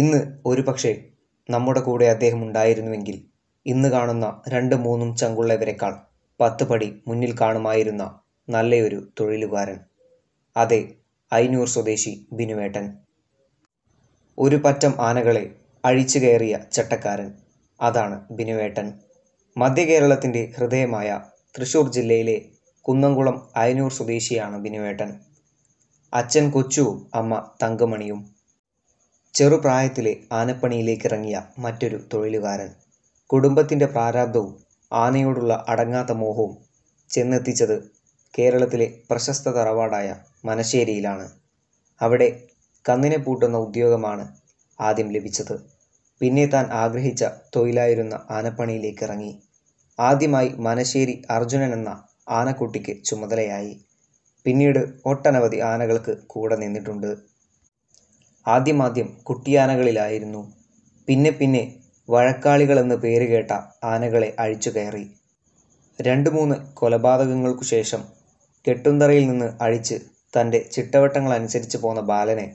ഇന്ന് പക്ഷേ നമ്മുടെ കൂടെ അദ്ദേഹം ഉണ്ടായിരുന്നുവെങ്കിൽ ഇന്ന് കാണുന്ന രണ്ട് മൂന്നും ചങ്കുള്ളവരെക്കാൾ പത്ത് പടി മുന്നിൽ കാണുമായിരുന്ന നല്ലയൊരു തൊഴിലുകാരൻ അതെ ഐനൂർ സ്വദേശി ബിനുവേട്ടൻ ഒരു പറ്റം ആനകളെ അഴിച്ചു കയറിയ ചട്ടക്കാരൻ അതാണ് ബിനുവേട്ടൻ മധ്യ കേരളത്തിൻ്റെ ഹൃദയമായ തൃശൂർ ജില്ലയിലെ കുന്നംകുളം അയനൂർ സ്വദേശിയാണ് ബിനുവേട്ടൻ അച്ഛൻ കൊച്ചു അമ്മ തങ്കമണിയും ചെറുപ്രായത്തിലേ ഇറങ്ങിയ മറ്റൊരു തൊഴിലുകാരൻ. കുടുംബത്തിന്റെ പ്രാരാബ്ധവും ആനയോടുള്ള അടങ്ങാത്ത മോഹവും ചെന്നെത്തിച്ചത് കേരളത്തിലെ പ്രശസ്ത തറവാടായ മനശ്ശേരിയിലാണ്. അവിടെ കന്നിനെ പൂട്ടുന്ന ഉദ്യോഗമാണ് ആദ്യം ലഭിച്ചത്. പിന്നെ താൻ ആഗ്രഹിച്ച തൊഴിലായിരുന്ന ഇറങ്ങി ആദ്യമായി മനശ്ശേരി അർജുനൻ എന്ന ആനക്കുട്ടിക്ക് ചുമതലയായി. പിന്നീട് ഒട്ടനവധി ആനകൾക്ക് കൂടെ നിന്നിട്ടുണ്ട്. ആദ്യമാദ്യം കുട്ടിയാനകളിലായിരുന്നു. പിന്നെ പിന്നെപ്പിന്നെ വഴക്കാളികളെന്ന് കേട്ട ആനകളെ കയറി മൂന്ന് കൊലപാതകങ്ങൾക്കു ശേഷം കെട്ടുന്തറയിൽ നിന്ന് അഴിച്ച് തന്റെ ചിട്ടവട്ടങ്ങളനുസരിച്ച് പോന്ന ബാലനെ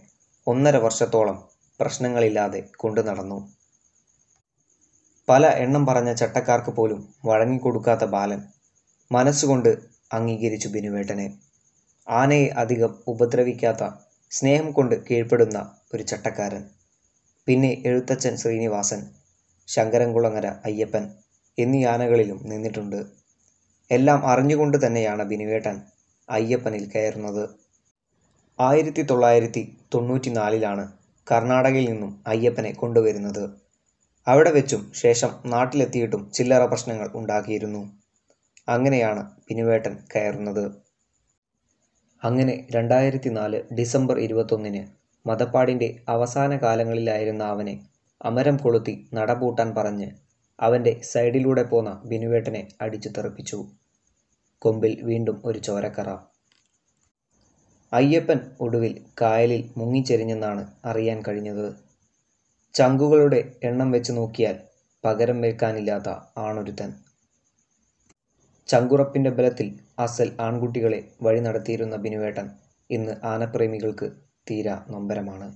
ഒന്നര വർഷത്തോളം പ്രശ്നങ്ങളില്ലാതെ കൊണ്ടു നടന്നു പല എണ്ണം പറഞ്ഞ ചട്ടക്കാർക്ക് പോലും വഴങ്ങിക്കൊടുക്കാത്ത ബാലൻ മനസ്സുകൊണ്ട് അംഗീകരിച്ചു ബിനുവേട്ടനെ. ആനയെ അധികം ഉപദ്രവിക്കാത്ത സ്നേഹം കൊണ്ട് കീഴ്പ്പെടുന്ന ഒരു ചട്ടക്കാരൻ പിന്നെ എഴുത്തച്ഛൻ ശ്രീനിവാസൻ ശങ്കരൻകുളങ്ങര അയ്യപ്പൻ എന്നീ ആനകളിലും നിന്നിട്ടുണ്ട് എല്ലാം അറിഞ്ഞുകൊണ്ട് തന്നെയാണ് ബിനുവേട്ടൻ അയ്യപ്പനിൽ കയറുന്നത് ആയിരത്തി തൊള്ളായിരത്തി തൊണ്ണൂറ്റി നാലിലാണ് കർണാടകയിൽ നിന്നും അയ്യപ്പനെ കൊണ്ടുവരുന്നത് അവിടെ വെച്ചും ശേഷം നാട്ടിലെത്തിയിട്ടും ചില്ലറ പ്രശ്നങ്ങൾ ഉണ്ടാക്കിയിരുന്നു അങ്ങനെയാണ് ബിനുവേട്ടൻ കയറുന്നത് അങ്ങനെ രണ്ടായിരത്തി നാല് ഡിസംബർ ഇരുപത്തൊന്നിന് മതപ്പാടിൻ്റെ അവസാന കാലങ്ങളിലായിരുന്ന അവനെ അമരം കൊളുത്തി നടപൂട്ടാൻ പറഞ്ഞ് അവൻ്റെ സൈഡിലൂടെ പോന്ന ബിനുവേട്ടനെ അടിച്ചു തെറിപ്പിച്ചു കൊമ്പിൽ വീണ്ടും ഒരു ചോരക്കറ അയ്യപ്പൻ ഒടുവിൽ കായലിൽ മുങ്ങിച്ചെരിഞ്ഞെന്നാണ് അറിയാൻ കഴിഞ്ഞത് ചങ്കുകളുടെ എണ്ണം വെച്ച് നോക്കിയാൽ പകരം വെക്കാനില്ലാത്ത ആണൊരുത്തൻ ചങ്കുറപ്പിൻ്റെ ബലത്തിൽ അസൽ ആൺകുട്ടികളെ വഴി നടത്തിയിരുന്ന ബിനുവേട്ടൻ ഇന്ന് ആനപ്രേമികൾക്ക് തീരാ നൊമ്പരമാണ്